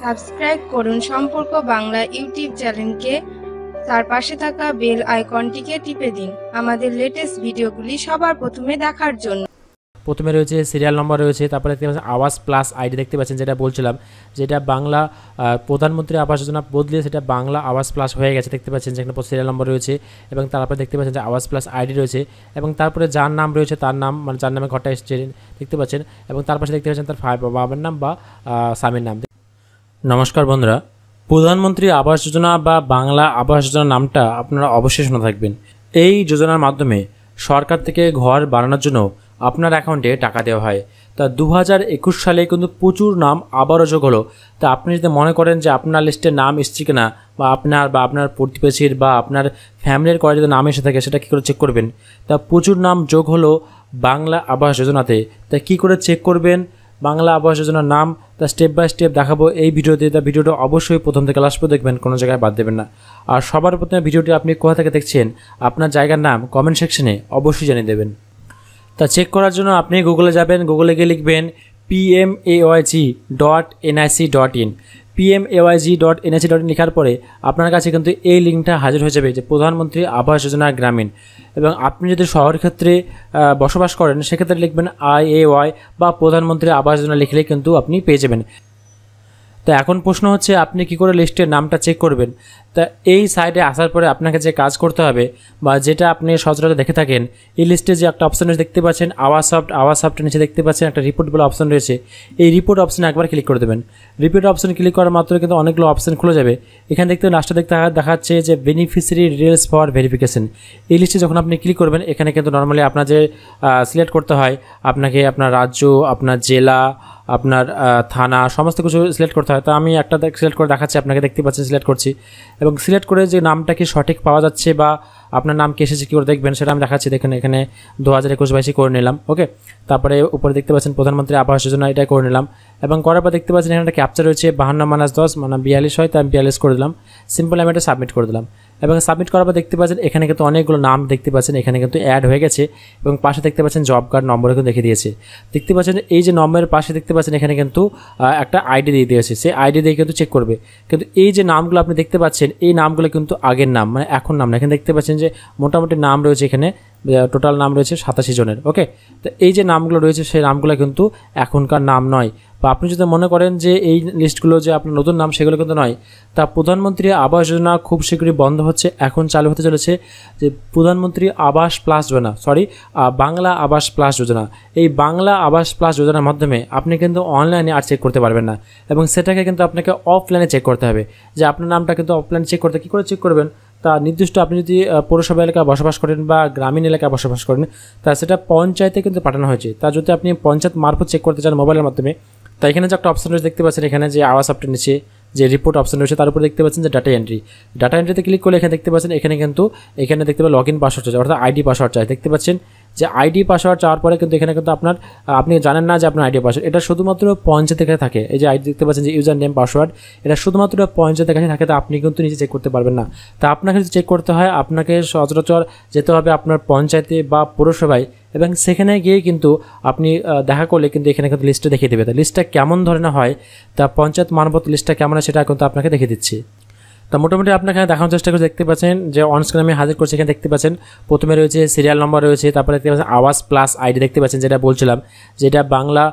subscribe করুন সম্পর্ক Bangla YouTube চ্যানেলকে তার পাশে থাকা বেল আইকনটিকে টিপে দিন আমাদের লেটেস্ট ভিডিওগুলি সবার প্রথমে দেখার জন্য প্রথমে রয়েছে সিরিয়াল নম্বর রয়েছে তারপরে দেখতে পাচ্ছেন আওয়াজ প্লাস আইডি দেখতে পাচ্ছেন যেটা বলছিলাম যেটা বাংলা প্রধানমন্ত্রী আবাস যোজনা বদলে সেটা বাংলা আওয়াজ প্লাস হয়ে গেছে দেখতে পাচ্ছেন যেখানে সিরিয়াল নম্বর রয়েছে এবং তারপরে দেখতে পাচ্ছেন যে আওয়াজ প্লাস আইডি রয়েছে এবং তারপরে যার নাম রয়েছে তার নাম মানে যার নামে ঘটা এসছে দেখতে পাচ্ছেন এবং তার পাশে দেখতে পাচ্ছেন তার বাবার নাম বা স্বামীর নাম নমস্কার বন্ধুরা প্রধানমন্ত্রী আবাস যোজনা বা বাংলা আবাস যোজনা নামটা আপনারা অবশ্যই শুনে থাকবেন এই যোজনার মাধ্যমে সরকার থেকে ঘর বানানোর জন্য আপনার অ্যাকাউন্টে টাকা দেওয়া হয় তা দু হাজার সালে কিন্তু প্রচুর নাম আবারও যোগ হলো তা আপনি যদি মনে করেন যে আপনার লিস্টে নাম এসছে কিনা বা আপনার বা আপনার প্রতিবেশীর বা আপনার ফ্যামিলির কয়েক যদি নাম এসে থাকে সেটা কী করে চেক করবেন তা প্রচুর নাম যোগ হলো বাংলা আবাস যোজনাতে তা কী করে চেক করবেন বাংলা আবাস যোজনার নাম তা স্টেপ বাই স্টেপ দেখাবো এই ভিডিওতে তা ভিডিওটা অবশ্যই প্রথম থেকে লাস্ট পর্যন্ত দেখবেন কোনো জায়গায় বাদ দেবেন না আর সবার প্রথমে ভিডিওটি আপনি কোথা থেকে দেখছেন আপনার জায়গার নাম কমেন্ট সেকশনে অবশ্যই জানিয়ে দেবেন তা চেক করার জন্য আপনি গুগলে যাবেন গুগলে গিয়ে লিখবেন PMAYG dot NIC dot in PMAYG dot NAC dot লেখার পরে আপনার কাছে কিন্তু এই লিঙ্কটা হাজির হয়ে যাবে যে প্রধানমন্ত্রী আবাস যোজনা গ্রামীণ এবং আপনি যদি শহর ক্ষেত্রে বসবাস করেন সেক্ষেত্রে লিখবেন আই এ ওয়াই বা প্রধানমন্ত্রী আবাস যোজনা লিখলে কিন্তু আপনি পেয়ে যাবেন তো এখন প্রশ্ন হচ্ছে আপনি কি করে লিস্টের নামটা চেক করবেন তা এই সাইডে আসার পরে আপনাকে যে কাজ করতে হবে বা যেটা আপনি সচরাচর দেখে থাকেন এই লিস্টে যে একটা অপশন দেখতে পাচ্ছেন আওয়াজ সফট আওয়া সফটের নিচে দেখতে পাচ্ছেন একটা রিপোর্ট বলে অপশন রয়েছে এই রিপোর্ট অপশানে একবার ক্লিক করে দেবেন রিপোর্ট অপশন ক্লিক করার মাত্র কিন্তু অনেকগুলো অপশন খুলে যাবে এখানে দেখতে লাস্টে দেখতে দেখাচ্ছে যে বেনিফিসিয়ারি ডিটেলস ফর ভেরিফিকেশন এই লিস্টে যখন আপনি ক্লিক করবেন এখানে কিন্তু নর্মালি আপনার যে সিলেক্ট করতে হয় আপনাকে আপনার রাজ্য আপনার জেলা আপনার থানা সমস্ত কিছু সিলেক্ট করতে হয় তো আমি একটা সিলেক্ট করে দেখাচ্ছি আপনাকে দেখতে পাচ্ছি সিলেক্ট করছি এবং সিলেক্ট করে যে নামটা কি সঠিক পাওয়া যাচ্ছে বা আপনার নাম কি এসেছে কী করে দেখবেন সেটা আমি দেখাচ্ছি দেখেন এখানে দু হাজার একুশ বাইশে করে নিলাম ওকে তারপরে উপরে দেখতে পাচ্ছেন প্রধানমন্ত্রী আবাস যোজনা এটা করে নিলাম এবং করার পর দেখতে পাচ্ছেন এখানে একটা ক্যাপচার রয়েছে বাহান্ন মানাস দশ মানে বিয়াল্লিশ হয় তো আমি বিয়াল্লিশ করে দিলাম সিম্পল আমি এটা সাবমিট করে দিলাম এবং সাবমিট করার পর দেখতে পাচ্ছেন এখানে কিন্তু অনেকগুলো নাম দেখতে পাচ্ছেন এখানে কিন্তু অ্যাড হয়ে গেছে এবং পাশে দেখতে পাচ্ছেন জব কার্ড নম্বরও কিন্তু দেখে দিয়েছে দেখতে পাচ্ছেন এই যে নম্বরের পাশে দেখতে পাচ্ছেন এখানে কিন্তু একটা আইডি দিয়ে দিয়েছে সেই আইডি দিয়ে কিন্তু চেক করবে কিন্তু এই যে নামগুলো আপনি দেখতে পাচ্ছেন এই নামগুলো কিন্তু আগের নাম মানে এখন নাম না এখানে দেখতে পাচ্ছেন যে যে মোটামুটি নাম রয়েছে এখানে টোটাল নাম রয়েছে সাতাশি জনের ওকে তো এই যে নামগুলো রয়েছে সেই নামগুলো কিন্তু এখনকার নাম নয় বা আপনি যদি মনে করেন যে এই লিস্টগুলো যে আপনার নতুন নাম সেগুলো কিন্তু নয় তা প্রধানমন্ত্রী আবাস যোজনা খুব শীঘ্রই বন্ধ হচ্ছে এখন চালু হতে চলেছে যে প্রধানমন্ত্রী আবাস প্লাস যোজনা সরি বাংলা আবাস প্লাস যোজনা এই বাংলা আবাস প্লাস যোজনার মাধ্যমে আপনি কিন্তু অনলাইনে আর চেক করতে পারবেন না এবং সেটাকে কিন্তু আপনাকে অফলাইনে চেক করতে হবে যে আপনার নামটা কিন্তু অফলাইনে চেক করতে কী করে চেক করবেন তা নির্দিষ্ট আপনি যদি পৌরসভা এলাকায় বসবাস করেন বা গ্রামীণ এলাকায় বসবাস করেন তা সেটা পঞ্চায়েতে কিন্তু পাঠানো হয়েছে তা যদি আপনি পঞ্চায়েত মারফত চেক করতে চান মোবাইলের মাধ্যমে তা এখানে যে একটা অপশন রয়েছে দেখতে পাচ্ছেন এখানে যে আওয়াজ আপটা নিচে যে রিপোর্ট অপশন রয়েছে তার উপর দেখতে পাচ্ছেন যে ডাটা এন্ট্রি ডাটা এন্ট্রিতে ক্লিক করলে এখানে দেখতে পাচ্ছেন এখানে কিন্তু এখানে দেখতে পাবেন লগ ইন পাসওয়ার্ড চাই অর্থাৎ আইডি পাসওয়ার্ড চাই দেখতে পাচ্ছেন যে আইডি পাসওয়ার্ড চাওয়ার পরে কিন্তু এখানে কিন্তু আপনার আপনি জানেন না যে আপনার আইডি পাসওয়ার্ড এটা শুধুমাত্র পঞ্চায়েতের কাছে থাকে এই যে আইডি দেখতে পাচ্ছেন যে ইউজার নেম পাসওয়ার্ড এটা শুধুমাত্র পঞ্চায়েতের কাছে থাকে তো আপনি কিন্তু নিজে চেক করতে পারবেন না তা আপনাকে যদি চেক করতে হয় আপনাকে সচরাচর যেতে হবে আপনার পঞ্চায়েতে বা পৌরসভায় এবং সেখানে গিয়ে কিন্তু আপনি দেখা করলে কিন্তু এখানে কিন্তু লিস্টটা দেখিয়ে দেবে তা লিস্টটা কেমন ধরনের হয় তা পঞ্চায়েত মানবত লিস্টটা কেমন হয় সেটা কিন্তু আপনাকে দেখিয়ে দিচ্ছি তো মোটামুটি আপনাকে দেখানোর চেষ্টা করে দেখতে পাচ্ছেন যে অনস্ক্রিন আমি হাজির করছি এখানে দেখতে পাচ্ছেন প্রথমে রয়েছে সিরিয়াল নম্বর রয়েছে তারপরে দেখতে পাচ্ছেন আওয়াজ প্লাস আইডি দেখতে পাচ্ছেন যেটা বলছিলাম যেটা বাংলা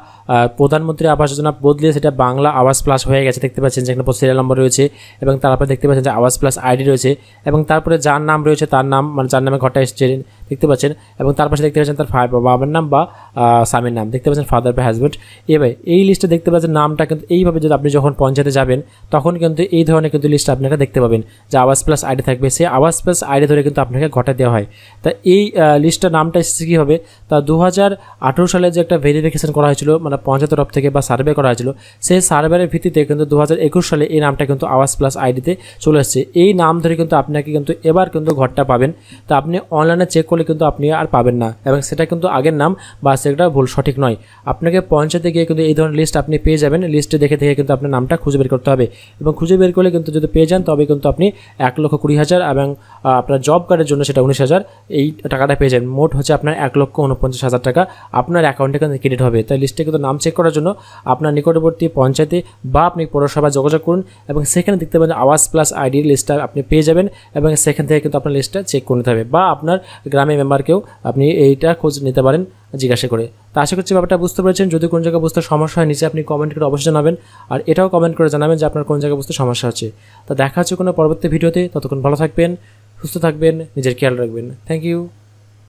প্রধানমন্ত্রী আবাস যোজনা বদলে সেটা বাংলা আওয়াজ প্লাস হয়ে গেছে দেখতে পাচ্ছেন যেখানে সিরিয়াল নম্বর রয়েছে এবং তারপরে দেখতে পাচ্ছেন যে আওয়াজ প্লাস আইডি রয়েছে এবং তারপরে যার নাম রয়েছে তার নাম মানে যার নামে ঘটা এসছে দেখতে পাচ্ছেন এবং তার পাশে দেখতে পাচ্ছেন তার বাবার নাম বা স্বামীর নাম দেখতে পাচ্ছেন ফাদার বা হাজব্যান্ড এবার এই লিস্টে দেখতে পাচ্ছেন নামটা কিন্তু এইভাবে যদি আপনি যখন পঞ্চায়েতে যাবেন তখন কিন্তু এই ধরনের কিন্তু লিস্ট আপনাকে দেখতে পাবেন যে আওয়াজ প্লাস আইডি থাকবে সেই আওয়াজ প্লাস আইডি ধরে কিন্তু আপনাকে ঘটা দেওয়া হয় তা এই লিস্টটার নামটা এসেছে কী হবে তা দু সালে যে একটা ভেরিফিকেশন করা হয়েছিল মানে পঞ্চায়েত তরফ থেকে বা সার্ভে করা হয়েছিল সেই সার্ভের ভিত্তিতে কিন্তু দু সালে এই নামটা কিন্তু আওয়াজ প্লাস আইডিতে চলে আসছে এই নাম ধরে কিন্তু আপনাকে কিন্তু এবার কিন্তু ঘরটা পাবেন তা আপনি অনলাইনে চেক করলে কিন্তু আপনি আর পাবেন না এবং সেটা কিন্তু আগের নাম বা সেটা ভুল সঠিক নয় আপনাকে পঞ্চায়েতে গিয়ে কিন্তু এই ধরনের লিস্ট আপনি পেয়ে যাবেন লিস্টে দেখে দেখে কিন্তু আপনার নামটা খুঁজে বের করতে হবে এবং খুঁজে বের করলে কিন্তু যদি পেয়ে যান তবে তবে কিন্তু আপনি এক লক্ষ কুড়ি হাজার এবং আপনার জব কার্ডের জন্য সেটা উনিশ হাজার এই টাকাটা পেয়ে যাবেন মোট হচ্ছে আপনার এক লক্ষ উনপঞ্চাশ হাজার টাকা আপনার অ্যাকাউন্টে কিন্তু ক্রেডিট হবে তাই লিস্টে কিন্তু নাম চেক করার জন্য আপনার নিকটবর্তী পঞ্চায়েতে বা আপনি পৌরসভায় যোগাযোগ করুন এবং সেখানে দেখতে পাবেন আওয়াজ প্লাস আইডির লিস্টটা আপনি পেয়ে যাবেন এবং সেখান থেকে কিন্তু আপনার লিস্টটা চেক করে নিতে হবে বা আপনার গ্রামের মেম্বারকেও আপনি এইটা খোঁজ নিতে পারেন জিজ্ঞাসা করে তো আশা করছি ব্যাপারটা বুঝতে পেরেছেন যদি কোন জায়গায় বুঝতে সমস্যা হয় নিচে আপনি কমেন্ট করে অবশ্যই জানাবেন আর এটাও কমেন্ট করে জানাবেন যে আপনার কোন জায়গায় বুঝতে সমস্যা হচ্ছে তা দেখা হচ্ছে কোনো পরবর্তী ভিডিওতে ততক্ষণ ভালো থাকবেন সুস্থ থাকবেন নিজের খেয়াল রাখবেন থ্যাংক ইউ